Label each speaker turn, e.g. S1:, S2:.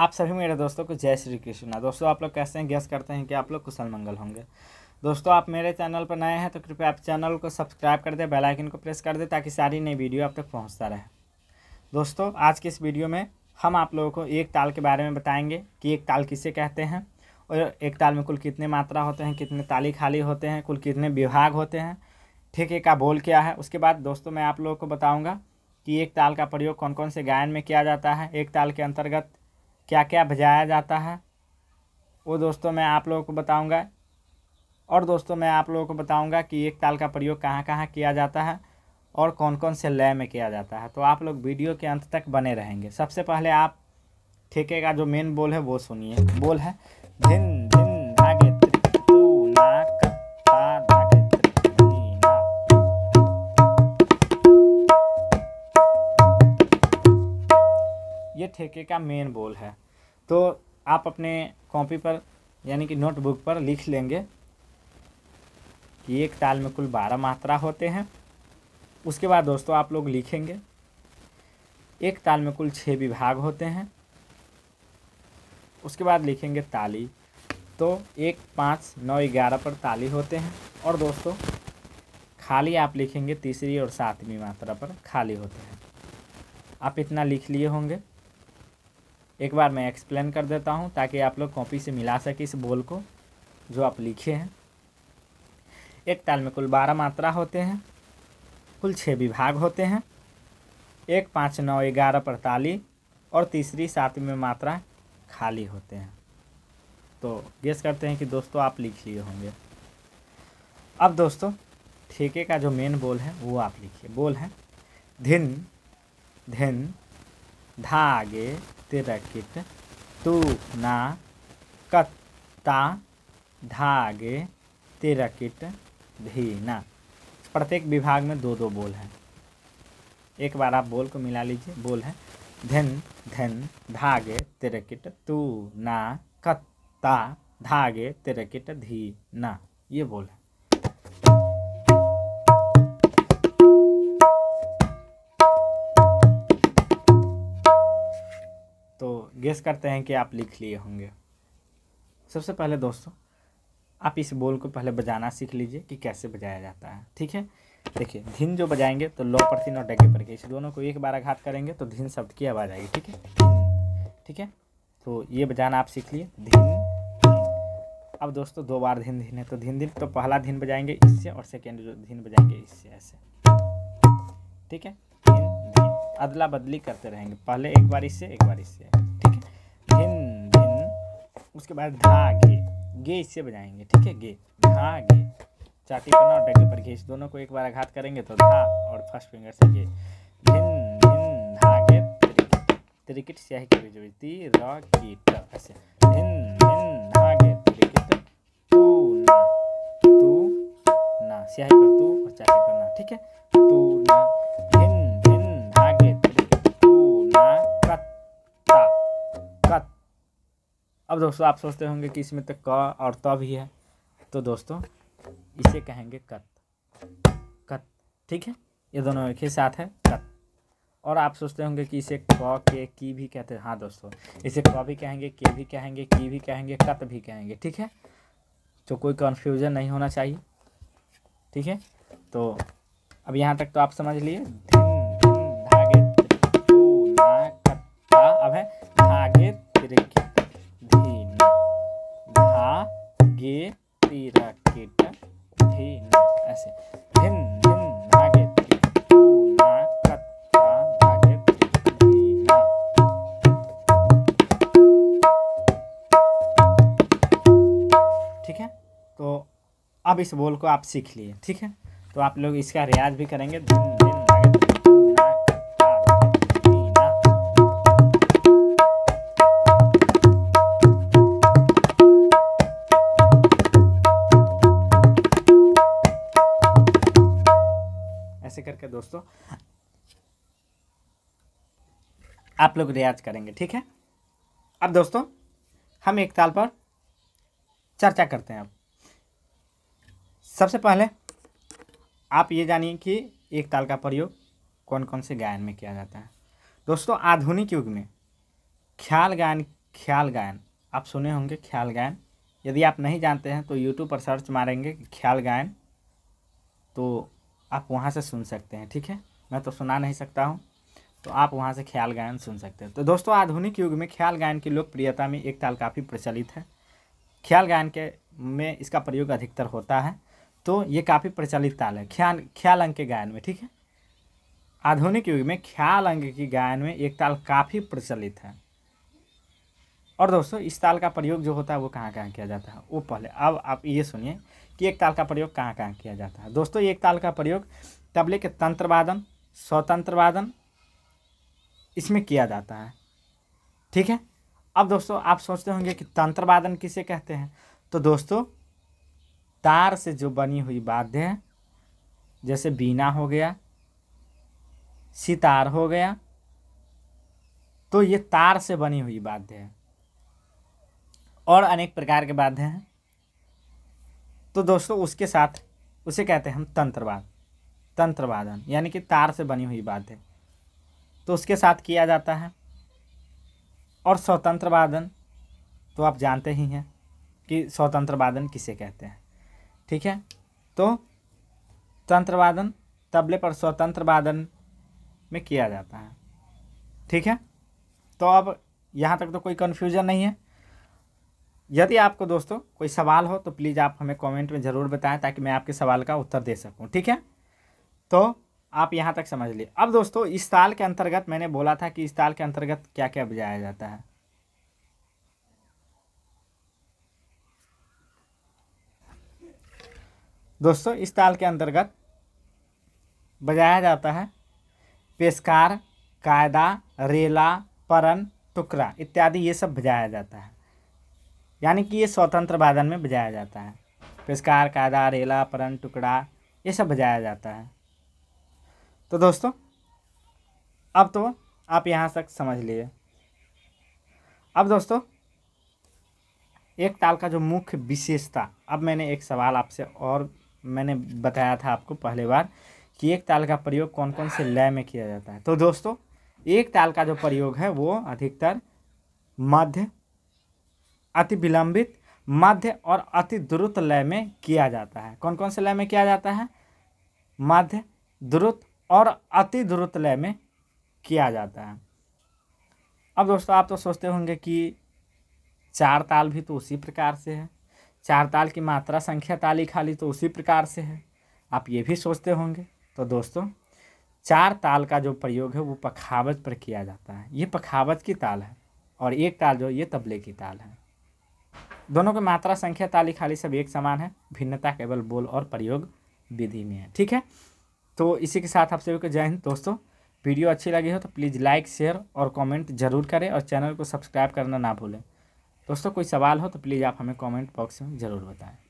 S1: आप सभी मेरे दोस्तों को जय श्री कृष्णा दोस्तों आप लोग कैसे हैं गैस करते हैं कि आप लोग कुशल मंगल होंगे दोस्तों आप मेरे चैनल पर नए हैं तो कृपया आप चैनल को सब्सक्राइब कर दें बेल आइकन को प्रेस कर दें ताकि सारी नई वीडियो आप तक पहुंचता रहे दोस्तों आज की इस वीडियो में हम आप लोगों को एक ताल के बारे में बताएँगे कि एक ताल किसे कहते हैं और एक ताल में कुल कितने मात्रा होते हैं कितने ताली खाली होते हैं कुल कितने विभाग होते हैं ठीक है का बोल क्या है उसके बाद दोस्तों मैं आप लोगों को बताऊँगा कि एक ताल का प्रयोग कौन कौन से गायन में किया जाता है एक ताल के अंतर्गत क्या क्या भजाया जाता है वो दोस्तों मैं आप लोगों को बताऊंगा और दोस्तों मैं आप लोगों को बताऊंगा कि एक ताल का प्रयोग कहाँ कहाँ किया जाता है और कौन कौन से लय में किया जाता है तो आप लोग वीडियो के अंत तक बने रहेंगे सबसे पहले आप ठेके का जो मेन बोल है वो सुनिए बोल है धिन धिन ठेके का मेन बोल है तो आप अपने कॉपी पर यानी कि नोटबुक पर लिख लेंगे कि एक ताल में कुल बारह मात्रा होते हैं उसके बाद दोस्तों आप लोग लिखेंगे एक ताल में कुल छः विभाग होते हैं उसके बाद लिखेंगे ताली तो एक पाँच नौ ग्यारह पर ताली होते हैं और दोस्तों खाली आप लिखेंगे तीसरी और सातवीं मात्रा पर खाली होते हैं आप इतना लिख लिए होंगे एक बार मैं एक्सप्लेन कर देता हूँ ताकि आप लोग कॉपी से मिला सके इस बोल को जो आप लिखे हैं एक ताल में कुल बारह मात्रा होते हैं कुल छः विभाग होते हैं एक पाँच नौ ग्यारह पड़ताली और तीसरी सातवीं मात्रा खाली होते हैं तो गेस करते हैं कि दोस्तों आप लिख लिए होंगे अब दोस्तों ठेके का जो मेन बोल है वो आप लिखिए बोल है धिन धिन धागे तू ना कत्ता धागे तिरकिट धीना प्रत्येक विभाग में दो दो बोल हैं एक बार आप बोल को मिला लीजिए बोल है धन धन धागे तिरकिट तू ना कत्ता धागे तिरकिट धी ना ये बोल है गेस करते हैं कि आप लिख लिए होंगे सबसे पहले दोस्तों आप इस बोल को पहले बजाना सीख लीजिए कि कैसे बजाया जाता है ठीक है देखिए धिन जो बजाएंगे तो लो पर तीन और डगे पर इस दोनों को एक बार आघात करेंगे तो धिन शब्द की आवाज़ आएगी ठीक है ठीक है तो ये बजाना आप सीख लिए धिन अब दोस्तों दो बार धिन धिन है तो धिन धिन तो पहला धिन बजाएंगे इससे और सेकेंड जो धिन बजाएंगे इससे ऐसे ठीक है अदला बदली करते रहेंगे पहले एक बार इससे एक बार इससे उसके बाद धा घे गे इससे बजाएंगे ठीक है गे धा गे चाटी पना और डगे पर घे इस दोनों को एक बार आघात करेंगे तो धा और फर्स्ट फिंगर से गे धिन धिन धा गे त्रिकिट स्याही की बीजती र की ट ऐसे धिन धिन धा गे त्रिकिट तू ना तू ना स्याही पर तू और चाटी पर ना ठीक है तू अब दोस्तों आप सोचते होंगे कि इसमें तो क और त भी है तो दोस्तों इसे कहेंगे कत कत ठीक है ये दोनों एक ही साथ है कत और आप सोचते होंगे कि इसे क के की भी कहते हैं हाँ दोस्तों इसे क भी कहेंगे के भी कहेंगे की भी कहेंगे कत भी कहेंगे ठीक है तो कोई कन्फ्यूजन नहीं होना चाहिए ठीक है तो अब यहाँ तक तो आप समझ लिए धागे अब है धागे गे तेरा केटा थे ना ऐसे धिन धिन धागे ठीक है तो अब इस बोल को आप सीख लिए ठीक है तो आप लोग इसका रियाज भी करेंगे धिन दोस्तों आप लोग रियाज करेंगे ठीक है अब दोस्तों हम एक ताल पर चर्चा करते हैं अब सबसे पहले आप ये जानिए कि एक ताल का प्रयोग कौन कौन से गायन में किया जाता है दोस्तों आधुनिक युग में ख्याल गायन ख्याल गायन आप सुने होंगे ख्याल गायन यदि आप नहीं जानते हैं तो यूट्यूब पर सर्च मारेंगे ख्याल गायन तो आप वहाँ से सुन सकते हैं ठीक है मैं तो सुना नहीं सकता हूँ तो आप वहाँ से ख्याल गायन सुन सकते हैं तो दोस्तों आधुनिक युग में ख्याल गायन की लोकप्रियता में एक ताल काफ़ी प्रचलित है ख्याल गायन के में इसका प्रयोग अधिकतर होता है तो ये काफ़ी प्रचलित ताल है ख्याल ख्याल अंग के गायन में ठीक है आधुनिक युग में ख्याल अंग की गायन में एक ताल काफ़ी प्रचलित है और दोस्तों इस ताल का प्रयोग जो होता है वो कहाँ कहाँ किया जाता है वो पहले अब आप ये सुनिए कि एक ताल का प्रयोग कहाँ कहाँ किया जाता है दोस्तों एक ताल का प्रयोग तबले के तंत्र वादन स्वतंत्र वादन इसमें किया जाता है ठीक है अब दोस्तों आप सोचते होंगे कि तंत्र वादन किसे कहते हैं तो दोस्तों तार से जो बनी हुई वाद्य जैसे बीना हो गया सितार हो गया तो ये तार से बनी हुई वाद्य है और अनेक प्रकार के बाधे हैं तो दोस्तों उसके साथ उसे कहते हैं हम तंत्रवाद तंत्रवादन यानी कि तार से बनी हुई बातें तो उसके साथ किया जाता है और स्वतंत्र वादन तो आप जानते ही हैं कि स्वतंत्र वादन किसे कहते हैं ठीक है तो तंत्रवादन तबले पर स्वतंत्र वादन में किया जाता है ठीक है तो अब यहाँ तक तो कोई कन्फ्यूज़न नहीं है यदि आपको दोस्तों कोई सवाल हो तो प्लीज़ आप हमें कमेंट में ज़रूर बताएं ताकि मैं आपके सवाल का उत्तर दे सकूं ठीक है तो आप यहाँ तक समझ लिए अब दोस्तों इस साल के अंतर्गत मैंने बोला था कि इस साल के अंतर्गत क्या क्या बजाया जाता है दोस्तों इस ताल के अंतर्गत बजाया जाता है पेशकार कायदा रेला परन टुकरा इत्यादि ये सब बजाया जाता है यानी कि ये स्वतंत्र वादन में बजाया जाता है पिस्कार कायदा रेला परन टुकड़ा ये सब बजाया जाता है तो दोस्तों अब तो आप यहाँ तक समझ लिए अब दोस्तों एक ताल का जो मुख्य विशेषता अब मैंने एक सवाल आपसे और मैंने बताया था आपको पहले बार कि एक ताल का प्रयोग कौन कौन से लय में किया जाता है तो दोस्तों एक ताल का जो प्रयोग है वो अधिकतर मध्य अति विलंबित मध्य और अति द्रुत लय में किया जाता है कौन कौन से लय में किया जाता है मध्य द्रुत और अति द्रुत लय में किया जाता है अब दोस्तों आप तो सोचते होंगे कि चार ताल भी तो उसी प्रकार से है चार ताल की मात्रा संख्या ताली खाली तो उसी प्रकार से है आप ये भी सोचते होंगे तो दोस्तों चार ताल का जो प्रयोग है वो पखावज पर किया जाता है ये पखावज की ताल है और एक ताल जो ये तबले की ताल है दोनों की मात्रा संख्या ताली खाली सब एक समान है भिन्नता केवल बोल और प्रयोग विधि में है ठीक है तो इसी के साथ आप सभी को जय हिंद दोस्तों वीडियो अच्छी लगी हो तो प्लीज़ लाइक शेयर और कमेंट जरूर करें और चैनल को सब्सक्राइब करना ना भूलें दोस्तों कोई सवाल हो तो प्लीज़ आप हमें कमेंट बॉक्स में ज़रूर बताएं